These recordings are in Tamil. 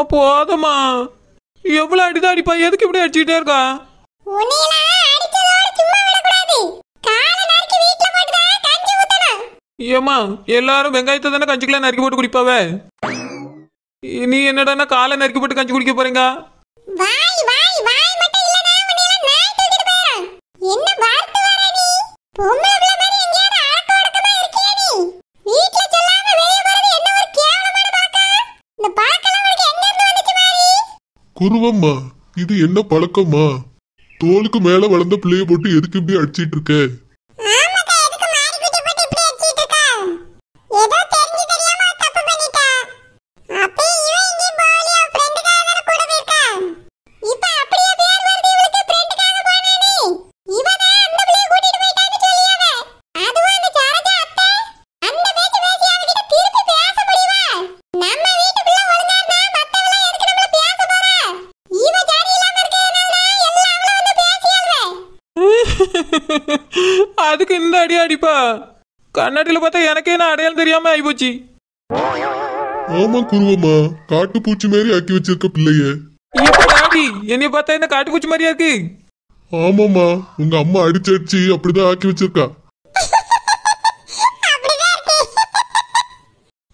அம்மா போதமா எவ்வளவு அடிதான் அடிப்பா எதுக்கு இப்படி அடிச்சுட்டே இருக்கா ஏமா எல்லாரும் வெங்காயத்தை தானே கஞ்சிக்கெல்லாம் நறுக்கி போட்டு குடிப்பாவே நீ என்னடா காலை நறுக்கி போட்டு கஞ்சி குடிக்க போறீங்க என்ன குருவம்மா இது என்ன பழக்கம்மா தோலுக்கு மேல வளர்ந்த பிள்ளைய போட்டு எதுக்கு இப்படி அடிச்சிட்டு இருக்க கண்ணாடியில் பார்த்தா எனக்கே நான் அடையாளம் தெரியாம ஆயிப்போச்சு ஆமா குருவம்மா காட்டு பூச்சி மாதிரி ஆக்கி வச்சிருக்க பிள்ளையே டாடி என்னைய பார்த்தா என்ன காட்டு பூச்சி மாதிரியா இருக்கு ஆமாமா உங்க அம்மா அடிச்சு அடிச்சு அப்படிதான் ஆக்கி வச்சிருக்கா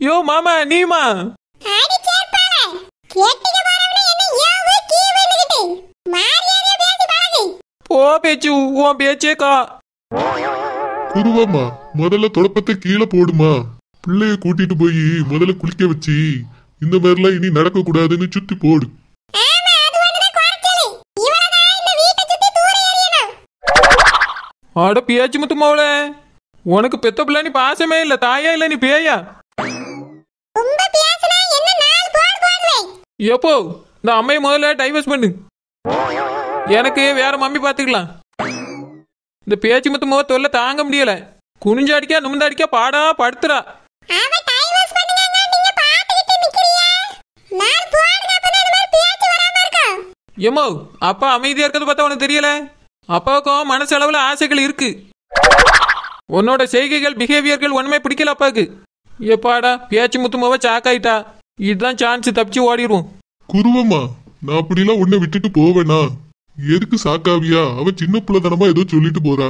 யோ மாமா நீமா போ பேச்சு உன் பேச்சேக்கா பொதுவாமா முதல்ல தொடப்பத்தை கீழே போடுமா பிள்ளைய கூட்டிட்டு போய் முதல்ல குளிக்க வச்சு இந்த மாதிரிலாம் இனி நடக்க கூடாதுன்னு சுத்தி போடு அட பேச்சு முத்து மாவளே உனக்கு பெத்த பிள்ளை நீ பாசமே இல்ல தாயா இல்ல நீ பேயா எப்போ இந்த அம்மையை முதல்ல டைவர்ஸ் பண்ணு எனக்கு வேற மம்மி பாத்துக்கலாம் இந்த பேச்சு முத்தமோ தொல்லை தாங்க முடியல குனிஞ்சாடிக்கா அடிக்கா பாடா படுத்துறா ஏமோ அப்பா அமைதியா இருக்கிறது பார்த்தா உனக்கு தெரியல அப்பாவுக்கும் மனசளவுல ஆசைகள் இருக்கு உன்னோட செய்கைகள் பிஹேவியர்கள் ஒண்ணுமே பிடிக்கல அப்பாவுக்கு எப்பாடா பேச்சு முத்துமாவ சாக்காயிட்டா இதுதான் சான்ஸ் தப்பிச்சு ஓடிடுவோம் குருவம்மா நான் அப்படிலாம் உன்னை விட்டுட்டு போவேனா எதுக்கு சாக்காவியா அவ சின்ன பிள்ளைத்தனமா ஏதோ சொல்லிட்டு போறா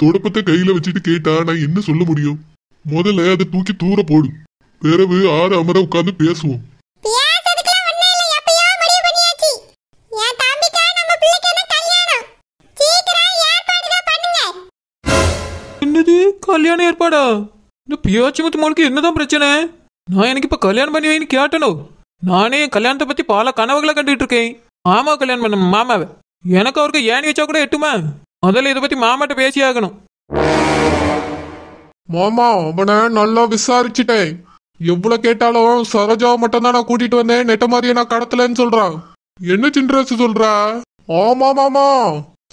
துடுப்பத்தை கையில வச்சுட்டு கேட்டா நான் என்ன சொல்ல முடியும் முதல்ல அதை தூக்கி தூர போடும் பிறகு ஆறு அமர உட்கார்ந்து பேசுவோம் என்னது கல்யாண ஏற்பாடா இந்த பியாச்சி முத்து மோளுக்கு என்னதான் பிரச்சனை நான் எனக்கு இப்ப கல்யாணம் பண்ணி வைன்னு கேட்டனோ நானே கல்யாணத்தை பத்தி பல கனவுகளை கண்டுகிட்டு இருக்கேன் மாமா கல்யாணம் பண்ண மாமாவை எனக்கு அவருக்கு ஏணி வச்சா கூட எட்டுமா முதல்ல இதை பத்தி மாமாட்ட பேசி ஆகணும் மாமா அவனை நல்லா விசாரிச்சுட்டேன் எவ்வளவு கேட்டாலும் சரோஜாவை மட்டும் தான் நான் கூட்டிட்டு வந்தேன் நெட்ட மாதிரியே நான் கடத்தலன்னு சொல்றான் என்ன சின்ன சொல்ற ஆமா மாமா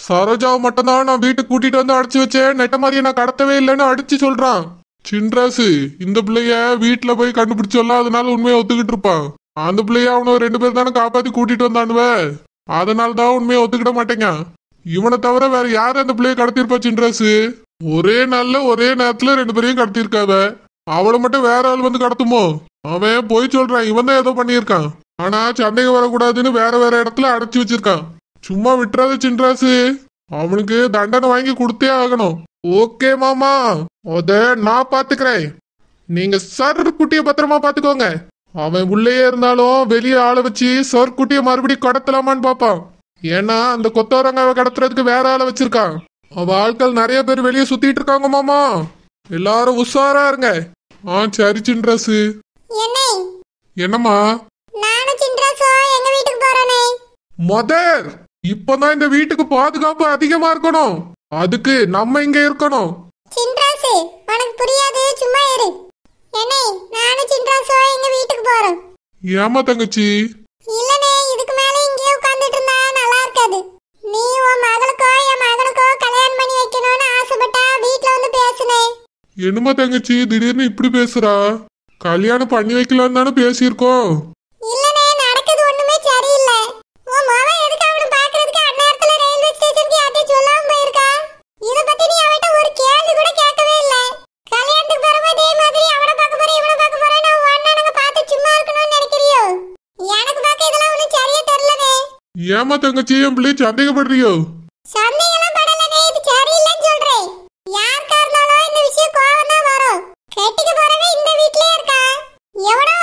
சரோஜாவை மட்டும் தான் நான் வீட்டுக்கு கூட்டிட்டு வந்து அடைச்சு வச்சேன் நெட்ட மாதிரியே நான் கடத்தவே இல்லைன்னு அடிச்சு சொல்றான் சின்ராசு இந்த பிள்ளைய வீட்டுல போய் கண்டுபிடிச்சோம்ல அதனால உண்மையை ஒத்துக்கிட்டு இருப்பான் அந்த பிள்ளைய அவனை ரெண்டு பேர் தானே காப்பாத்தி கூட்டிட்டு வந்தானுவ அதனால தான் உண்மையை ஒத்துக்கிட மாட்டேங்க இவனை தவிர வேற யார் அந்த பிள்ளைய கடத்திருப்பா சின்ராசு ஒரே நாள்ல ஒரே நேரத்துல ரெண்டு பேரையும் கடத்திருக்காத அவளை மட்டும் வேற ஆள் வந்து கடத்துமோ அவன் போய் சொல்றான் இவன் தான் ஏதோ பண்ணியிருக்கான் ஆனா சந்தேகம் வரக்கூடாதுன்னு வேற வேற இடத்துல அடைச்சி வச்சிருக்கான் சும்மா விட்டுறாத சின்ராசு அவனுக்கு தண்டனை வாங்கி கொடுத்தே ஆகணும் ஓகே மாமா அத நான் பாத்துக்கிறேன் நீங்க சர் குட்டிய பத்திரமா பாத்துக்கோங்க அவன் உள்ளேயே இருந்தாலும் வெளியே ஆளை வச்சு சர் குட்டிய மறுபடியும் கடத்தலாமான்னு பாப்பான் ஏன்னா அந்த கொத்தவரங்காவை கடத்துறதுக்கு வேற ஆளை வச்சிருக்கான் அவ ஆட்கள் நிறைய பேர் வெளியே சுத்திட்டு இருக்காங்க மாமா எல்லாரும் உஷாரா இருங்க ஆ சரி சின்ரஸ் என்னம்மா மதர் இப்பதான் இந்த வீட்டுக்கு பாதுகாப்பு அதிகமா இருக்கணும் அதுக்கு நம்ம இங்க இருக்கணும் சின்ராசு உனக்கு புரியாது சும்மா இரு என்னை நானும் சின்ராசோ எங்க வீட்டுக்கு ஏமா தங்கச்சி இல்லனே இதுக்கு மேல இங்கேயே உட்கார்ந்துட்டு இருந்தா நல்லா இருக்காது நீ உன் மகளுக்கோ என் மகளுக்கோ கல்யாணம் பண்ணி வைக்கணும்னு ஆசைப்பட்டா வீட்ல வந்து பேசுனே என்னமா தங்கச்சி திடீர்னு இப்படி பேசுறா கல்யாணம் பண்ணி வைக்கலாம்னு தானே பேசியிருக்கோம் ஏமா தங்கச்சி என் பிள்ளை சந்தேகப்படுறியோ சந்தேகம் படலனே இது சரியில்லைன்னு சொல்றேன் யாருக்கா இருந்தாலும் இந்த விஷயம் கோவம் வீட்லயே இருக்கா எவனோ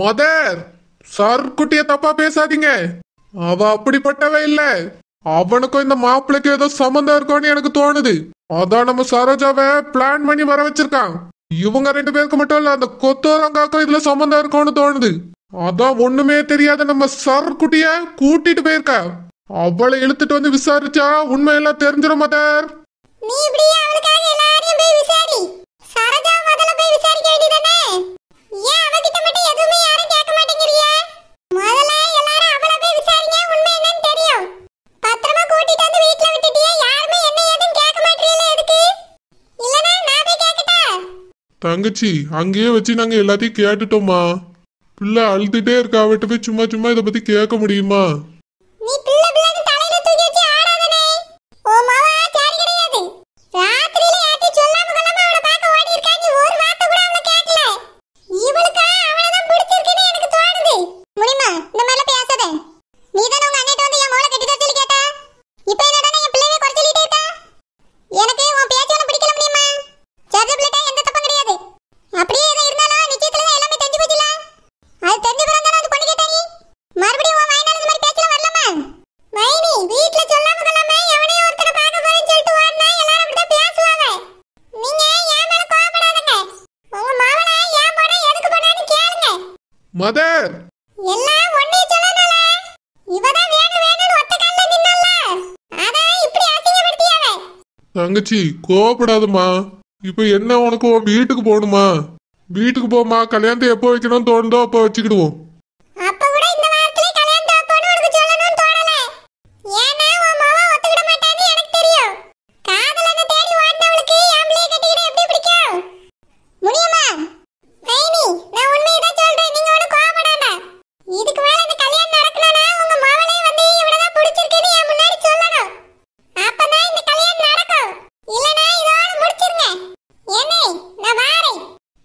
மதர் சார் குட்டிய தப்பா பேசாதீங்க அவ அப்படிப்பட்டவ இல்ல அவனுக்கும் இந்த மாப்பிள்ளைக்கு ஏதோ சம்மந்தம் இருக்கும்னு எனக்கு தோணுது அதான் நம்ம சரோஜாவை பிளான் பண்ணி வர வச்சிருக்கான் இவங்க ரெண்டு பேருக்கு மட்டும் இல்ல அந்த கொத்தோரங்காக்கும் இதுல சம்மந்தம் இருக்கும்னு தோணுது அதான் ஒண்ணுமே தெரியாத நம்ம சார் குட்டிய கூட்டிட்டு போயிருக்க அவளை இழுத்துட்டு வந்து விசாரிச்சா உண்மையெல்லாம் தெரிஞ்சிடும் மதர் நீ இப்படியே அவளுக்காக எல்லாரையும் போய் விசாரி சரோஜா முதல்ல போய் விசாரிக்க வேண்டியதானே தங்கச்சி அங்கேயே வச்சு நாங்க எல்லாத்தையும் கேட்டுட்டோமா பிள்ளை அழுதுட்டே இருக்கா போய் சும்மா சும்மா இதை பத்தி கேட்க முடியுமா தங்கச்சி கோவப்படாதுமா இப்போ என்ன உனக்கு வீட்டுக்கு போகணுமா வீட்டுக்கு போமா கல்யாணத்தை எப்போ வைக்கணும்னு தோணுதோ அப்போ வச்சுக்கிடுவோம்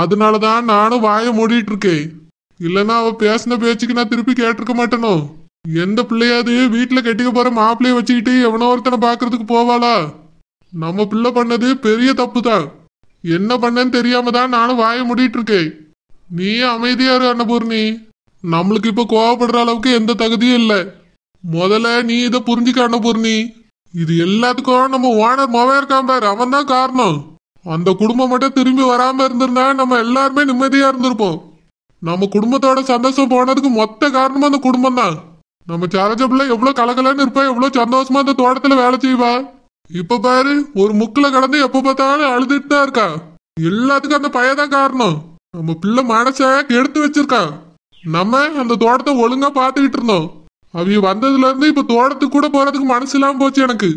அதனால தான் நானும் வாயை மூடிட்டு இருக்கேன் இல்லைன்னா அவ பேசின பேச்சுக்கு நான் திருப்பி கேட்டிருக்க மாட்டேனோ எந்த பிள்ளையாவது வீட்டில் கட்டிக்க போற மாப்பிள்ளைய வச்சுக்கிட்டு எவனோ ஒருத்தனை பார்க்கறதுக்கு போவாளா நம்ம பிள்ளை பண்ணது பெரிய தப்பு தான் என்ன பண்ணேன்னு தெரியாம தான் நானும் வாயை மூடிட்டு இருக்கேன் நீ அமைதியா இரு அன்னபூர்ணி நம்மளுக்கு இப்போ கோவப்படுற அளவுக்கு எந்த தகுதியும் இல்லை முதல்ல நீ இதை புரிஞ்சுக்க அன்னபூர்ணி இது எல்லாத்துக்கும் நம்ம ஓனர் மொபைல் இருக்கான் பாரு அவன் தான் காரணம் அந்த குடும்பம் மட்டும் திரும்பி வராம இருந்திருந்தா நம்ம எல்லாருமே நிம்மதியா இருந்திருப்போம் நம்ம குடும்பத்தோட சந்தோஷம் போனதுக்கு மொத்த காரணமும் அந்த குடும்பம் தான் நம்ம பிள்ளை எவ்வளவு கலகலன்னு இருப்பா எவ்வளவு சந்தோஷமா அந்த தோட்டத்துல வேலை செய்வா இப்ப பாரு ஒரு முக்கில கடந்து எப்ப பார்த்தாலும் அழுதுட்டு தான் இருக்கா எல்லாத்துக்கும் அந்த பையதான் காரணம் நம்ம பிள்ளை மனசை கெடுத்து வச்சிருக்கா நம்ம அந்த தோட்டத்தை ஒழுங்கா பாத்துக்கிட்டு இருந்தோம் அவங்க வந்ததுல இருந்து இப்ப தோட்டத்துக்கு கூட போறதுக்கு மனசு இல்லாம போச்சு எனக்கு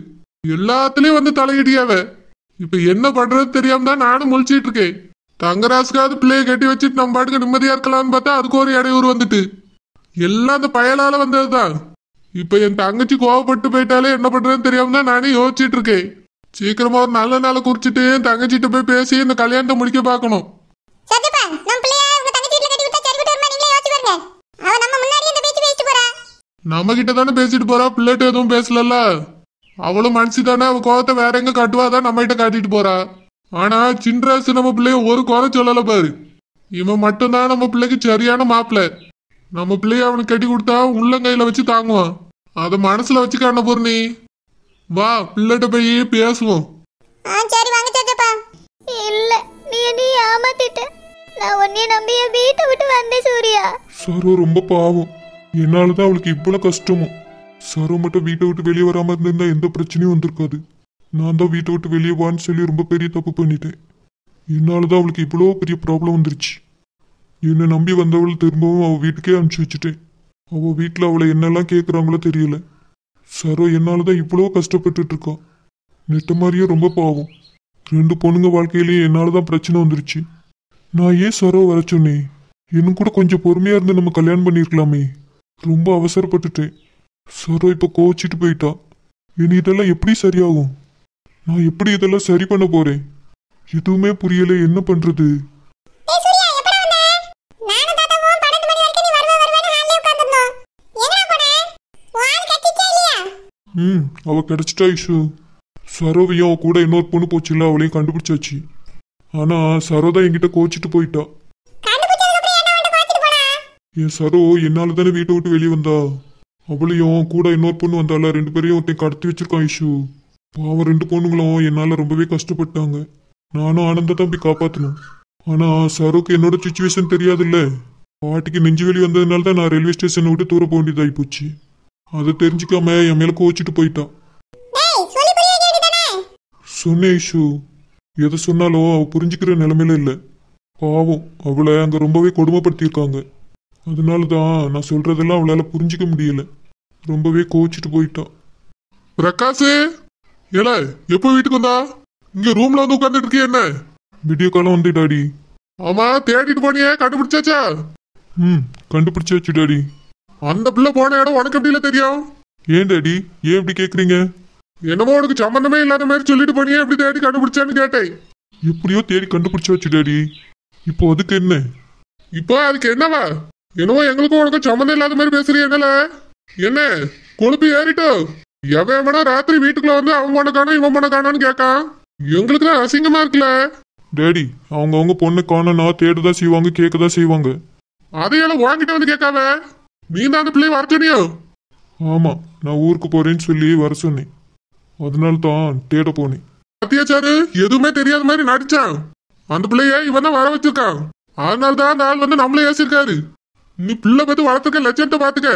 எல்லாத்துலயும் வந்து தலையிடியாவே இப்ப என்ன பண்றது தெரியாம தான் நானும் முழிச்சிட்டு இருக்கேன் தங்கராசுக்காவது பிள்ளைய கட்டி வச்சுட்டு நம்ம பாட்டுக்கு நிம்மதியா இருக்கலாம்னு பார்த்தா அதுக்கு ஒரு இடையூறு வந்துட்டு எல்லாம் அந்த பயலால வந்ததுதான் இப்ப என் தங்கச்சி கோவப்பட்டு போயிட்டாலே என்ன பண்றதுன்னு தெரியாம தான் நானே யோசிச்சுட்டு இருக்கேன் சீக்கிரமா ஒரு நல்ல நாளை குறிச்சிட்டு என் தங்கச்சிட்ட போய் பேசி இந்த கல்யாணத்தை முடிக்க பார்க்கணும் நம்ம கிட்ட தானே பேசிட்டு போறா பிள்ளைகிட்ட எதுவும் பேசலல்ல அவளும் மனுஷிதானே அவ கோவத்தை வேற எங்க நம்ம நம்மகிட்ட காட்டிட்டு போறா ஆனா சின்ராசு நம்ம பிள்ளைய ஒரு குறை சொல்லல பாரு இவன் மட்டும்தான் நம்ம பிள்ளைக்கு சரியான மாப்பிள்ள நம்ம பிள்ளைய அவனுக்கு கட்டி கொடுத்தா உள்ளங்கையில வச்சு தாங்குவான் அதை மனசுல வச்சு காண பூர்ணி வா பிள்ளைகிட்ட போய் பேசுவோம் சரி இல்ல நீ நீ ஏமாத்திட்ட நான் உன்னைய நம்பி வீட்டை விட்டு வந்தேன் சூர்யா சரோ ரொம்ப பாவம் என்னாலதான் அவளுக்கு இவ்வளவு கஷ்டமும் சரோ மட்டும் வீட்டை விட்டு வெளியே வராமல் இருந்திருந்தா எந்த பிரச்சனையும் வந்திருக்காது நான் தான் வீட்டை விட்டு வெளியே வான்னு சொல்லி ரொம்ப பெரிய தப்பு பண்ணிட்டேன் என்னால் தான் அவளுக்கு இவ்வளோ பெரிய ப்ராப்ளம் வந்துருச்சு என்னை நம்பி வந்தவள் திரும்பவும் அவள் வீட்டுக்கே அனுப்பிச்சி வச்சுட்டேன் அவள் வீட்டில் அவளை என்னெல்லாம் கேட்குறாங்களோ தெரியல சரோ என்னால் தான் இவ்வளோ கஷ்டப்பட்டுட்டு இருக்கா நெட்ட மாதிரியே ரொம்ப பாவம் ரெண்டு பொண்ணுங்க வாழ்க்கையிலேயே என்னால் தான் பிரச்சனை வந்துருச்சு நான் ஏன் சரோ வர சொன்னேன் இன்னும் கூட கொஞ்சம் பொறுமையாக இருந்து நம்ம கல்யாணம் பண்ணியிருக்கலாமே ரொம்ப அவசரப்பட்டுட்டேன் சாரா இப்ப கோச்சிட்டு போயிட்டா இனி இதெல்லாம் எப்படி சரியாகும் நான் எப்படி இதெல்லாம் சரி பண்ண போறேன் எதுவுமே புரியல என்ன பண்றது ம் அவ கிடைச்சிட்டா இஷு சரோவையும் கூட இன்னொரு பொண்ணு போச்சுல அவளையும் கண்டுபிடிச்சாச்சு ஆனா சரோதா என்கிட்ட கோச்சிட்டு போயிட்டா என் சரோ என்னால தானே வீட்டை விட்டு வெளியே வந்தா அவளையும் கூட இன்னொரு பொண்ணு வந்தால ரெண்டு பேரையும் ஒருத்தையும் கடத்தி வச்சிருக்கான் இஷு பாவம் ரெண்டு பொண்ணுங்களும் என்னால் ரொம்பவே கஷ்டப்பட்டாங்க நானும் ஆனந்த தம்பி காப்பாத்தணும் ஆனால் சருக்கு என்னோட சுச்சுவேஷன் தெரியாதுல்ல பாட்டிக்கு நெஞ்சு வெளி வந்ததுனால தான் நான் ரயில்வே ஸ்டேஷனை விட்டு தூர போக வேண்டியதாகி போச்சு அதை தெரிஞ்சுக்காம என் மேலே கோவிச்சிட்டு போயிட்டான் சொன்னேன் இஷு எதை சொன்னாலும் அவள் புரிஞ்சுக்கிற நிலமையில இல்லை பாவம் அவளை அங்கே ரொம்பவே கொடுமைப்படுத்தியிருக்காங்க அதனால தான் நான் சொல்றதெல்லாம் அவளால் புரிஞ்சிக்க முடியல ரொம்பவே கோச்சிட்டு போயிட்டான் பிரகாஷ் ஏல எப்போ வீட்டுக்கு வந்தா இங்கே ரூம்ல வந்து உட்காந்துட்டு இருக்கிய என்ன வீடியோ காலம் வந்து டாடி ஆமா தேடிட்டு போனியே கண்டுபிடிச்சாச்சா ம் கண்டுபிடிச்சாச்சு டாடி அந்த பிள்ளை போன இடம் உனக்கு இல்லை தெரியும் ஏன் டாடி ஏன் இப்படி கேட்குறீங்க என்னமோ உனக்கு சம்மந்தமே இல்லாத மாதிரி சொல்லிட்டு போனியே எப்படி தேடி கண்டுபிடிச்சான்னு கேட்டேன் எப்படியோ தேடி கண்டுபிடிச்சாச்சு டாடி இப்போ அதுக்கு என்ன இப்போ அதுக்கு என்னவா என்னவோ எங்களுக்கும் உனக்கும் சம்மந்தம் இல்லாத மாதிரி பேசுறீ என்னல என்ன கொழுப்பு ஏறிட்டோ எவன் ராத்திரி வீட்டுக்குள்ள வந்து அவன் பண்ண காணும் இவன் பண்ண காணும்னு கேட்கான் எங்களுக்கு தான் அசிங்கமா இருக்குல்ல டேடி அவங்க அவங்க பொண்ணு காணனா தேடுதான் செய்வாங்க கேட்கதான் செய்வாங்க அதையெல்லாம் வாங்கிட்டு வந்து கேட்காத நீ தான் அந்த பிள்ளை வர ஆமா நான் ஊருக்கு போறேன்னு சொல்லி வர சொன்னேன் அதனால தான் தேட போனேன் அத்தியாச்சாரு எதுவுமே தெரியாத மாதிரி நடிச்சான் அந்த பிள்ளைய இவன் தான் வர வச்சிருக்கான் அதனால தான் அந்த ஆள் வந்து நம்மளே ஏசிருக்காரு நீ பிள்ளை பத்தி வளர்த்துக்க லட்சத்தை பாத்துக்க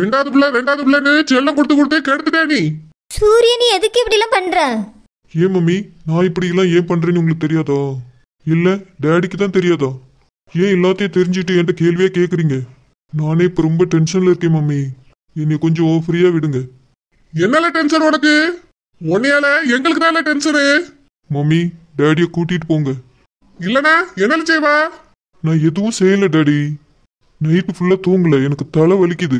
ரெண்டாவது பிள்ளை ரெண்டாவது பிள்ளைன்னு செல்லம் கொடுத்து கொடுத்தே கெடுத்துட்டே நீ சூரியன் எதுக்கு இப்படி எல்லாம் பண்ற ஏன் மம்மி நான் இப்படி எல்லாம் ஏன் பண்றேன்னு உங்களுக்கு தெரியாதோ இல்ல டேடிக்கு தான் தெரியாதோ ஏன் எல்லாத்தையும் தெரிஞ்சுட்டு என்கிட்ட கேள்வியே கேக்குறீங்க நானே இப்ப ரொம்ப டென்ஷன்ல இருக்கேன் மம்மி என்னை கொஞ்சம் ஓ ஃப்ரீயா விடுங்க என்னால டென்ஷன் உனக்கு உன்னையால எங்களுக்கு தானே டென்ஷனு மம்மி டேடியை கூட்டிட்டு போங்க இல்லனா என்னால செய்வா நான் எதுவும் செய்யல டேடி நைட்டு ஃபுல்லாக தூங்கலை எனக்கு தலை வலிக்குது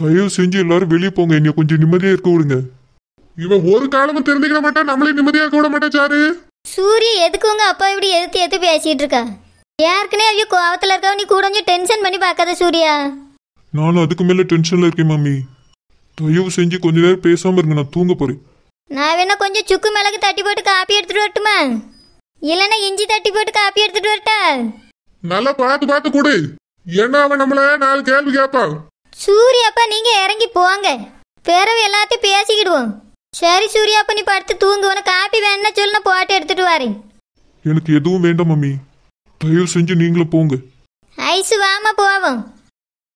தயவு செஞ்சு எல்லாரும் வெளியே போங்க இங்கே கொஞ்சம் நிம்மதியாக இருக்க விடுங்க இவன் ஒரு காலமும் தெரிஞ்சுக்க மாட்டா நம்மளே நிம்மதியாக இருக்க விட சாரு சூரிய எதுக்கு உங்க அப்பா இப்படி எதிர்த்து எதிர்த்து பேசிட்டு இருக்கா யாருக்குனே ஐயோ கோவத்தில் இருக்கா நீ கூட டென்ஷன் பண்ணி பார்க்காத சூர்யா நானும் அதுக்கு மேலே டென்ஷனில் இருக்கேன் மாமி தயவு செஞ்சு கொஞ்ச நேரம் பேசாமல் இருங்க நான் தூங்க போறேன் நான் வேணா கொஞ்சம் சுக்கு மிளகு தட்டி போட்டு காப்பி எடுத்துட்டு வரட்டுமா இல்லைன்னா இஞ்சி தட்டி போட்டு காப்பி எடுத்துட்டு வரட்டா நல்லா பார்த்து பார்த்து கொடு என்ன அவன் நம்மள நாலு கேள்வி கேட்பான் சூர்யாப்பா நீங்க இறங்கி போங்க பிறவு எல்லாத்தையும் பேசிக்கிடுவோம் சரி சூர்யாப்பா நீ படுத்து தூங்கு உனக்கு காப்பி வேணும்னா சொல்லு போட்டு எடுத்துட்டு வரேன் எனக்கு எதுவும் வேண்டாம் மம்மி தயவு செஞ்சு நீங்களும் போங்க ஐசு வாமா போவோம்